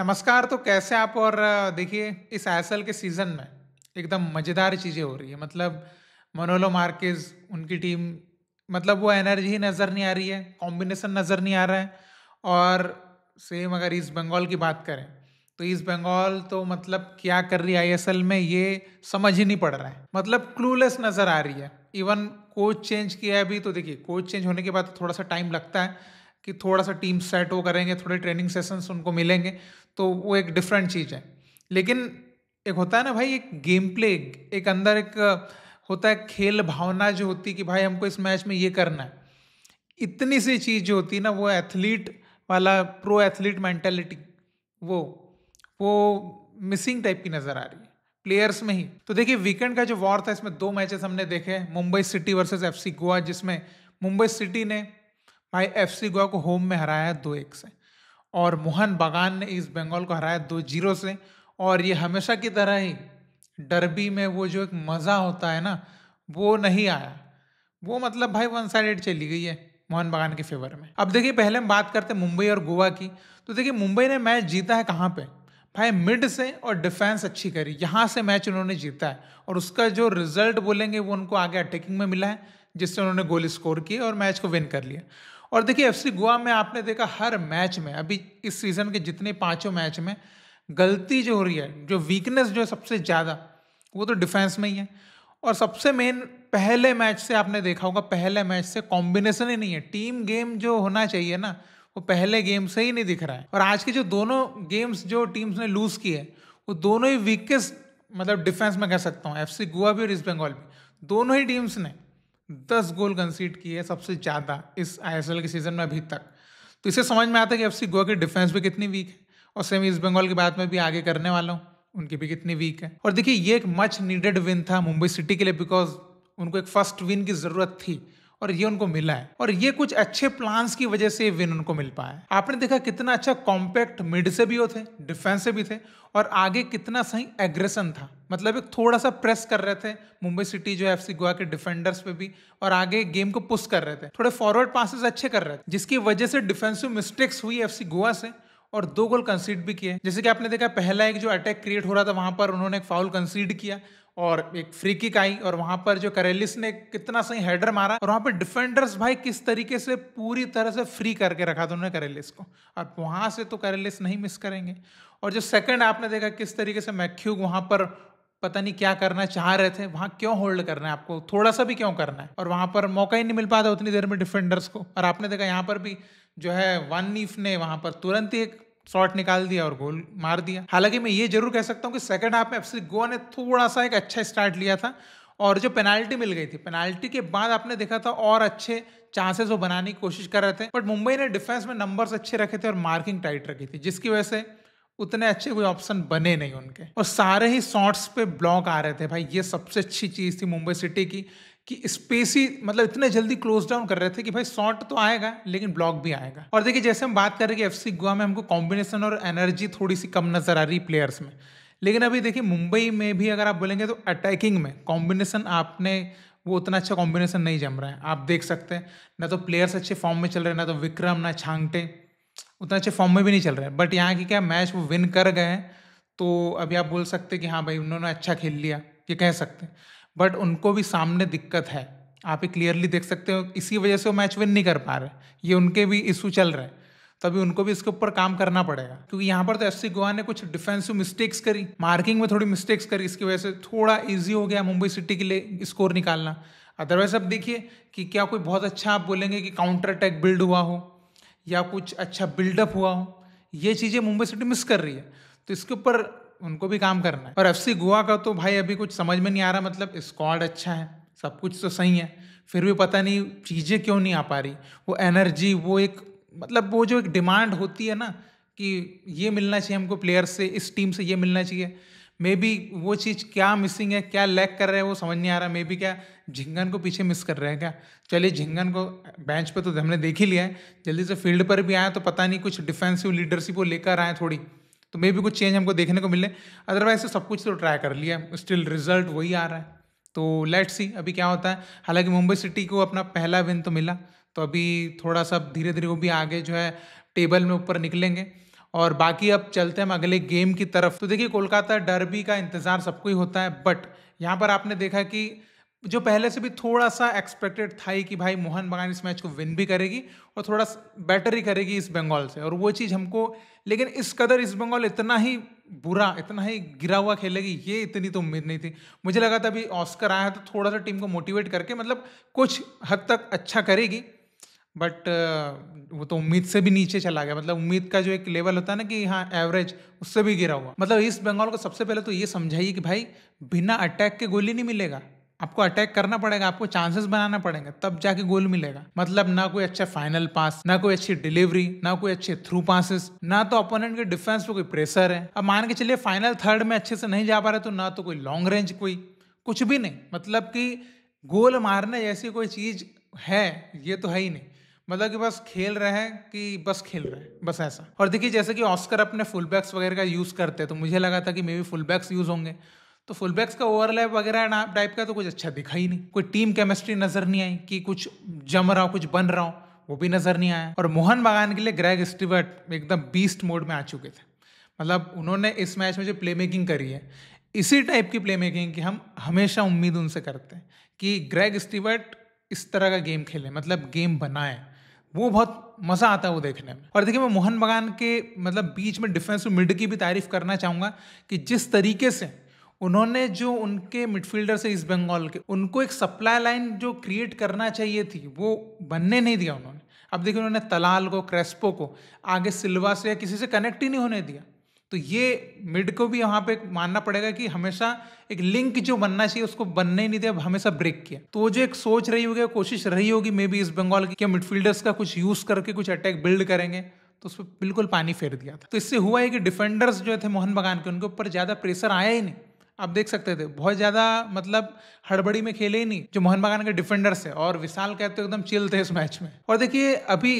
नमस्कार तो कैसे आप और देखिए इस आई के सीज़न में एकदम मज़ेदार चीज़ें हो रही है मतलब मनोलो मार्केज उनकी टीम मतलब वो एनर्जी ही नज़र नहीं आ रही है कॉम्बिनेशन नज़र नहीं आ रहा है और सेम अगर ईस्ट बंगाल की बात करें तो ईस्ट बंगाल तो मतलब क्या कर रही है आई में ये समझ ही नहीं पड़ रहा है मतलब क्लूलेस नज़र आ रही है इवन कोच चेंज किया है अभी तो देखिए कोच चेंज होने के बाद तो थोड़ा सा टाइम लगता है कि थोड़ा सा टीम सेट हो करेंगे थोड़े ट्रेनिंग सेशंस उनको मिलेंगे तो वो एक डिफरेंट चीज़ है लेकिन एक होता है ना भाई एक गेम प्ले एक अंदर एक होता है खेल भावना जो होती कि भाई हमको इस मैच में ये करना है इतनी सी चीज़ जो होती है ना वो एथलीट वाला प्रो एथलीट मैंटेलिटी वो वो मिसिंग टाइप की नज़र आ रही है प्लेयर्स में ही तो देखिए वीकेंड का जो वॉर था इसमें दो मैचेस हमने देखे Mumbai city versus FC Goa जिसमें मुंबई सिटी ने भाई एफ सी गोवा को होम में हराया दो एक से और मोहन बागान ने ईस्ट बंगाल को हराया दो जीरो से और ये हमेशा की तरह ही डरबी में वो जो एक मज़ा होता है ना वो नहीं आया वो मतलब भाई वन साइडेड चली गई है मोहन बागान के फेवर में अब देखिए पहले हम बात करते हैं मुंबई और गोवा की तो देखिए मुंबई ने मैच जीता है कहाँ पे भाई मिड से और डिफेंस अच्छी करी यहाँ से मैच उन्होंने जीता है और उसका जो रिजल्ट बोलेंगे वो उनको आगे अटैकिंग में मिला है जिससे उन्होंने गोल स्कोर किए और मैच को विन कर लिया और देखिए एफसी गोवा में आपने देखा हर मैच में अभी इस सीज़न के जितने पाँचों मैच में गलती जो हो रही है जो वीकनेस जो है सबसे ज़्यादा वो तो डिफेंस में ही है और सबसे मेन पहले मैच से आपने देखा होगा पहले मैच से कॉम्बिनेशन ही नहीं है टीम गेम जो होना चाहिए ना वो पहले गेम से ही नहीं दिख रहा है और आज के जो दोनों गेम्स जो टीम्स ने लूज़ किए वो दोनों ही वीकेस्ट मतलब डिफेंस में कह सकता हूँ एफ सी गोवा भी और ईस्ट बंगाल भी दोनों ही टीम्स ने दस गोल कंसीड किए सबसे ज़्यादा इस आई के सीज़न में अभी तक तो इसे समझ में आता है कि एफ गोवा की डिफेंस भी कितनी वीक है और सेम ईस्ट बंगाल की बात में भी आगे करने वाला हूँ उनकी भी कितनी वीक है और देखिए ये एक मच नीडेड विन था मुंबई सिटी के लिए बिकॉज उनको एक फर्स्ट विन की ज़रूरत थी और ये उनको मिला है और ये कुछ अच्छे प्लान्स की वजह से विन उनको मिल पाया है आपने देखा कितना अच्छा कॉम्पैक्ट मिड से भी होते डिफेंस से भी थे और आगे कितना सही एग्रेशन था मतलब एक थोड़ा सा प्रेस कर रहे थे मुंबई सिटी जो एफ सी गोवा के डिफेंडर्स पे भी और आगे गेम को पुश कर रहे थे थोड़े फॉरवर्ड पासिस अच्छे कर रहे थे जिसकी वजह से डिफेंसिव मिस्टेक्स हुई एफ सी गोवा से और दो गोल कंसीड भी किए जैसे कि आपने देखा पहला एक जो अटैक क्रिएट हो रहा था वहां पर उन्होंने एक फाउल कंसीड किया और एक फ्री किक आई और वहां पर जो करेलिस ने कितना सही हेडर मारा और वहां पर डिफेंडर्स भाई किस तरीके से पूरी तरह से फ्री करके रखा था उन्होंने करेलिस को और वहां से तो करेलिस नहीं मिस करेंगे और जो सेकंड आपने देखा किस तरीके से मैक्यू वहां पर पता नहीं क्या करना चाह रहे थे वहाँ क्यों होल्ड करना है आपको थोड़ा सा भी क्यों करना है और वहाँ पर मौका ही नहीं मिल पाता उतनी देर में डिफेंडर्स को और आपने देखा यहाँ पर भी जो है वन नीफ ने वहाँ पर तुरंत ही एक शॉट निकाल दिया और गोल मार दिया हालांकि मैं ये जरूर कह सकता हूँ कि सेकंड हाफ में एफसी गोवा ने थोड़ा सा एक अच्छा स्टार्ट लिया था और जो पेनाल्टी मिल गई थी पेनाल्टी के बाद आपने देखा था और अच्छे चांसेस वो बनाने की कोशिश कर रहे थे बट मुंबई ने डिफेंस में नंबर्स अच्छे रखे थे और मार्किंग टाइट रखी थी जिसकी वजह से उतने अच्छे कोई ऑप्शन बने नहीं उनके और सारे ही शॉट्स पे ब्लॉक आ रहे थे भाई ये सबसे अच्छी चीज़ थी मुंबई सिटी की कि स्पेस ही मतलब इतने जल्दी क्लोज डाउन कर रहे थे कि भाई शॉर्ट तो आएगा लेकिन ब्लॉक भी आएगा और देखिए जैसे हम बात कर रहे कि एफ सी गोवा में हमको कॉम्बिनेशन और एनर्जी थोड़ी सी कम नजर आ रही प्लेयर्स में लेकिन अभी देखिए मुंबई में भी अगर आप बोलेंगे तो अटैकिंग में कॉम्बिनेशन आपने वो उतना अच्छा कॉम्बिनेशन नहीं जम रहा है आप देख सकते हैं ना तो प्लेयर्स अच्छे फॉर्म में चल रहे हैं ना तो विक्रम ना छांगटे उतना अच्छे फॉर्म में भी नहीं चल रहे बट यहाँ की क्या मैच वो विन कर गए हैं तो अभी आप बोल सकते हैं कि हाँ भाई उन्होंने अच्छा खेल लिया ये कह सकते हैं बट उनको भी सामने दिक्कत है आप ही क्लियरली देख सकते हो इसी वजह से वो मैच विन नहीं कर पा रहे ये उनके भी इशू चल रहे तभी उनको भी इसके ऊपर काम करना पड़ेगा क्योंकि यहाँ पर तो एफ सी गोवा ने कुछ डिफेंसिव मिस्टेक्स करी मार्किंग में थोड़ी मिस्टेक्स करी इसकी वजह से थोड़ा ईजी हो गया मुंबई सिटी के लिए स्कोर निकालना अदरवाइज अब देखिए कि क्या कोई बहुत अच्छा आप बोलेंगे कि काउंटर अटैक बिल्ड हुआ हो या कुछ अच्छा बिल्डअप हुआ हो ये चीज़ें मुंबई सिटी मिस कर रही है तो इसके ऊपर उनको भी काम करना है और एफसी गोवा का तो भाई अभी कुछ समझ में नहीं आ रहा मतलब स्क्वाड अच्छा है सब कुछ तो सही है फिर भी पता नहीं चीज़ें क्यों नहीं आ पा रही वो एनर्जी वो एक मतलब वो जो एक डिमांड होती है ना कि ये मिलना चाहिए हमको प्लेयर से इस टीम से ये मिलना चाहिए मे बी वो चीज़ क्या मिसिंग है क्या लैक कर रहे हैं वो समझ नहीं आ रहा मे बी क्या झिंगन को पीछे मिस कर रहे हैं क्या चलिए झिंगन को बेंच पे तो हमने देख ही लिया है जल्दी से फील्ड पर भी आए तो पता नहीं कुछ डिफेंसिव लीडरशिप वो लेकर आए थोड़ी तो मे भी कुछ चेंज हमको देखने को मिले अदरवाइज तो सब कुछ तो ट्राई कर लिया स्टिल रिजल्ट वही आ रहा है तो लेट्स सी अभी क्या होता है हालांकि मुंबई सिटी को अपना पहला विन तो मिला तो अभी थोड़ा सा धीरे धीरे वो भी आगे जो है टेबल में ऊपर निकलेंगे और बाकी अब चलते हैं हम अगले गेम की तरफ तो देखिए कोलकाता डर्बी का इंतज़ार सबको ही होता है बट यहाँ पर आपने देखा कि जो पहले से भी थोड़ा सा एक्सपेक्टेड था ही कि भाई मोहन बगान इस मैच को विन भी करेगी और थोड़ा बेटर ही करेगी इस बंगाल से और वो चीज़ हमको लेकिन इस कदर इस बंगाल इतना ही बुरा इतना ही गिरा हुआ खेलेगी ये इतनी तो उम्मीद नहीं थी मुझे लगा था अभी ऑस्कर आया तो थोड़ा सा टीम को मोटिवेट करके मतलब कुछ हद तक अच्छा करेगी बट वो तो उम्मीद से भी नीचे चला गया मतलब उम्मीद का जो एक लेवल होता है ना कि हाँ एवरेज उससे भी गिरा हुआ मतलब ईस्ट बंगाल को सबसे पहले तो ये समझाइए कि भाई बिना अटैक के गोली नहीं मिलेगा आपको अटैक करना पड़ेगा आपको चांसेस बनाना पड़ेगा तब जाके गोल मिलेगा मतलब ना कोई अच्छा फाइनल पास ना कोई अच्छी डिलीवरी ना कोई अच्छे थ्रू पासिस ना तो अपोनेंट के डिफेंस पे कोई प्रेशर है अब मान के चलिए फाइनल थर्ड में अच्छे से नहीं जा पा रहे तो ना तो कोई लॉन्ग रेंज कोई कुछ भी नहीं मतलब कि गोल मारने जैसी कोई चीज़ है ये तो है ही नहीं मतलब कि बस खेल रहे हैं कि बस खेल रहे हैं बस ऐसा और देखिए जैसे कि ऑस्कर अपने फुल बैक्स वगैरह का यूज़ करते हैं तो मुझे लगा था कि maybe full backs use होंगे तो फुलबैक्स का ओवरलैप वगैरह टाइप का तो कुछ अच्छा दिखा ही नहीं कोई टीम केमिस्ट्री नजर नहीं आई कि कुछ जम रहा हो कुछ बन रहा हो वो भी नजर नहीं आया और मोहन बागान के लिए ग्रैग स्टीवर्ट एकदम बीस्ट मोड में आ चुके थे मतलब उन्होंने इस मैच में जो प्ले मेकिंग करी है इसी टाइप की प्ले मेकिंग की हम हमेशा उम्मीद उनसे करते हैं कि ग्रैग स्टीवर्ट इस तरह का गेम खेले मतलब गेम बनाए वो बहुत मज़ा आता है वो देखने में और देखिए मैं मोहन बगान के मतलब बीच में डिफेंस मिड की भी तारीफ करना चाहूँगा कि जिस तरीके से उन्होंने जो उनके मिडफील्डर्स है ईस्ट बंगाल के उनको एक सप्लाई लाइन जो क्रिएट करना चाहिए थी वो बनने नहीं दिया उन्होंने अब देखिए उन्होंने तलाल को क्रेस्पो को आगे सिल्वा से या किसी से कनेक्ट ही नहीं होने दिया तो ये मिड को भी यहाँ पे मानना पड़ेगा कि हमेशा एक लिंक जो बनना चाहिए उसको बनने ही नहीं दिया हमेशा ब्रेक किया तो जो एक सोच रही होगी कोशिश रही होगी मे बी ईस्ट बंगाल की मिडफील्डर्स का कुछ यूज़ करके कुछ अटैक बिल्ड करेंगे तो उस पर बिल्कुल पानी फेर दिया था तो इससे हुआ है कि डिफेंडर्स जो थे मोहन बगान के उनके ऊपर ज़्यादा प्रेशर आया ही नहीं आप देख सकते थे बहुत ज़्यादा मतलब हड़बड़ी में खेले ही नहीं जो मोहन बागान के डिफेंडर्स है और विशाल कहते एकदम चिल थे इस मैच में और देखिए अभी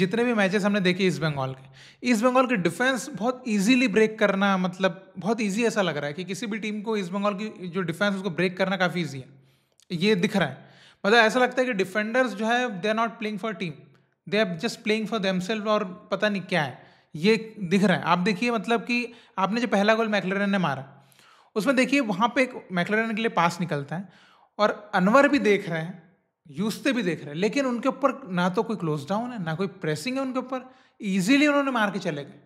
जितने भी मैचेस हमने देखे ईस्ट बंगाल के ईस्ट बंगाल के डिफेंस बहुत इजीली ब्रेक करना मतलब बहुत इजी ऐसा लग रहा है कि किसी भी टीम को ईस्ट बंगाल की जो डिफेंस उसको ब्रेक करना काफ़ी ईजी है ये दिख रहा है मतलब ऐसा लगता है कि डिफेंडर्स जो है they are not playing for team they are just playing for them और पता नहीं क्या है ये दिख रहा है आप देखिए मतलब कि आपने जो पहला गोल मैकलरन ने मारा उसमें देखिए वहाँ पे एक मैकलरन के लिए पास निकलता है और अनवर भी देख रहे हैं यूसते भी देख रहे हैं लेकिन उनके ऊपर ना तो कोई क्लोज डाउन है ना कोई प्रेसिंग है उनके ऊपर ईजिली उन्होंने मार के चले गए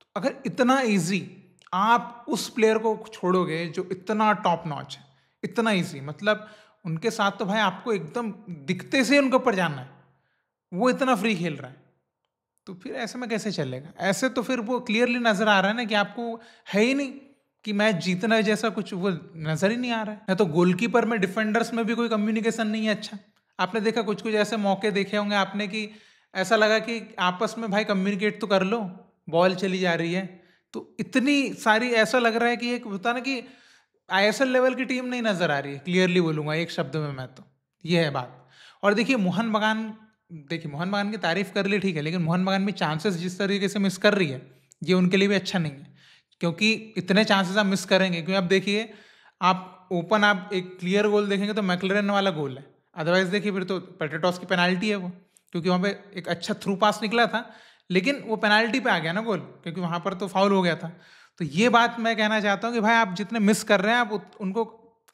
तो अगर इतना ईजी आप उस प्लेयर को छोड़ोगे जो इतना टॉप नॉच है इतना ईजी मतलब उनके साथ तो भाई आपको एकदम दिखते से उनके ऊपर जाना है वो इतना फ्री खेल रहा है तो फिर ऐसे में कैसे चलेगा ऐसे तो फिर वो क्लियरली नज़र आ रहा है ना कि आपको है ही नहीं कि मैच जीतना जैसा कुछ वो नज़र ही नहीं आ रहा है ना तो गोलकीपर में डिफेंडर्स में भी कोई कम्युनिकेशन नहीं है अच्छा आपने देखा कुछ कुछ ऐसे मौके देखे होंगे आपने कि ऐसा लगा कि आपस में भाई कम्युनिकेट तो कर लो बॉल चली जा रही है तो इतनी सारी ऐसा लग रहा है कि एक होता ना कि आई लेवल की टीम नहीं नज़र आ रही है क्लियरली बोलूँगा एक शब्द में मैं तो ये है बात और देखिए मोहन बगान देखिए मोहन बगान की तारीफ कर ली ठीक है लेकिन मोहन बगान में चांसेस जिस तरीके से मिस कर रही है ये उनके लिए भी अच्छा नहीं है क्योंकि इतने चांसेस आप मिस करेंगे क्योंकि आप देखिए आप ओपन आप एक क्लियर गोल देखेंगे तो मैकलरन वाला गोल है अदरवाइज देखिए फिर तो पेटेटॉस की पेनाल्टी है वो क्योंकि वहाँ पे एक अच्छा थ्रू पास निकला था लेकिन वो पेनाल्टी पे आ गया ना गोल क्योंकि वहाँ पर तो फाउल हो गया था तो ये बात मैं कहना चाहता हूँ कि भाई आप जितने मिस कर रहे हैं आप उनको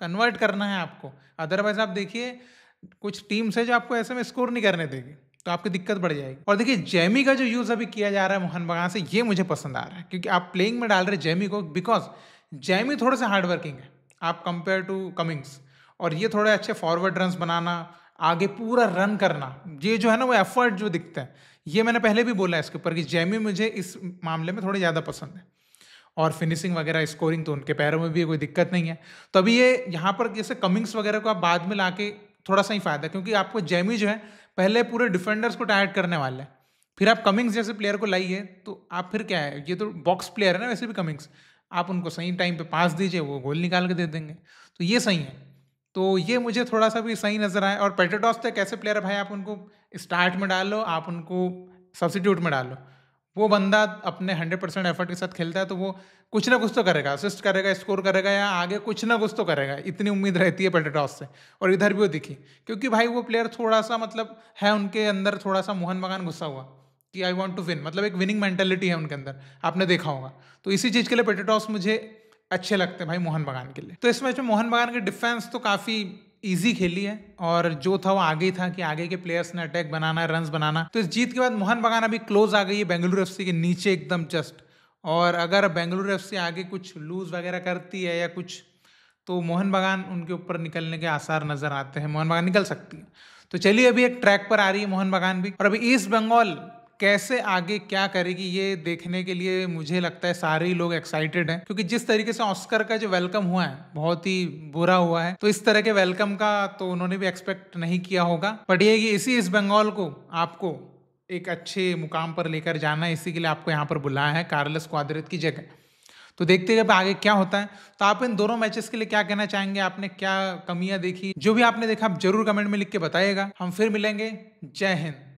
कन्वर्ट करना है आपको अदरवाइज आप देखिए कुछ टीम्स है जो आपको ऐसे में स्कोर नहीं करने देगी तो आपकी दिक्कत बढ़ जाएगी और देखिए जैमी का जो यूज़ अभी किया जा रहा है मोहन बगान से ये मुझे पसंद आ रहा है क्योंकि आप प्लेइंग में डाल रहे जैमी को बिकॉज जैमी थोड़े से हार्ड वर्किंग है आप कंपेयर टू कमिंग्स और ये थोड़े अच्छे फॉरवर्ड रन बनाना आगे पूरा रन करना ये जो है ना वो एफर्ट जो दिखता है ये मैंने पहले भी बोला है इसके ऊपर कि जैमी मुझे इस मामले में थोड़े ज़्यादा पसंद है और फिनिशिंग वगैरह स्कोरिंग तो उनके पैरों में भी कोई दिक्कत नहीं है तो अभी ये यहाँ पर जैसे कमिंग्स वगैरह को आप बाद में ला थोड़ा सा ही फायदा क्योंकि आपको जैमी जो है पहले पूरे डिफेंडर्स को टायर्ड करने वाले हैं फिर आप कमिंग्स जैसे प्लेयर को लाइए तो आप फिर क्या है ये तो बॉक्स प्लेयर है ना वैसे भी कमिंग्स आप उनको सही टाइम पे पास दीजिए वो गोल निकाल के दे देंगे तो ये सही है तो ये मुझे थोड़ा सा भी सही नज़र आया और पेटेटॉस तो कैसे प्लेयर प्लेयर भाई आप उनको स्टार्ट में डालो आप उनको सब्सिट्यूट में डालो वो बंदा अपने हंड्रेड परसेंट एफर्ट के साथ खेलता है तो वो कुछ ना कुछ तो करेगा असिस्ट करेगा स्कोर करेगा या आगे कुछ ना कुछ तो करेगा इतनी उम्मीद रहती है पेटेटॉस से और इधर भी वो दिखी क्योंकि भाई वो प्लेयर थोड़ा सा मतलब है उनके अंदर थोड़ा सा मोहन बगान गुस्सा हुआ कि आई वॉन्ट टू विन मतलब एक विनिंग मैंटेलिटी है उनके अंदर आपने देखा होगा तो इसी चीज़ के लिए पेटेटॉस मुझे अच्छे लगते हैं भाई मोहन बगान के लिए तो इस मैच में मोहन बगान की डिफेंस तो काफ़ी ईजी खेली है और जो था वो आगे था कि आगे के प्लेयर्स ने अटैक बनाना रन बनाना तो इस जीत के बाद मोहन बगान अभी क्लोज आ गई है बेंगलुरु एफ के नीचे एकदम जस्ट और अगर बेंगलुरु एफ आगे कुछ लूज़ वगैरह करती है या कुछ तो मोहन बागान उनके ऊपर निकलने के आसार नज़र आते हैं मोहन बागान निकल सकती है तो चलिए अभी एक ट्रैक पर आ रही है मोहन बागान भी और अभी ईस्ट बंगाल कैसे आगे क्या करेगी ये देखने के लिए मुझे लगता है सारे लोग एक्साइटेड हैं क्योंकि जिस तरीके से ऑस्कर का जो वेलकम हुआ है बहुत ही बुरा हुआ है तो इस तरह के वेलकम का तो उन्होंने भी एक्सपेक्ट नहीं किया होगा बट ये कि इसी इस बंगाल को आपको एक अच्छे मुकाम पर लेकर जाना है इसी के लिए आपको यहाँ पर बुलाया है कार्लस क्वादरत की जगह तो देखते हैं आगे क्या होता है तो आप इन दोनों मैचेस के लिए क्या कहना चाहेंगे आपने क्या कमियां देखी जो भी आपने देखा आप जरूर कमेंट में लिख के बताइएगा हम फिर मिलेंगे जय हिंद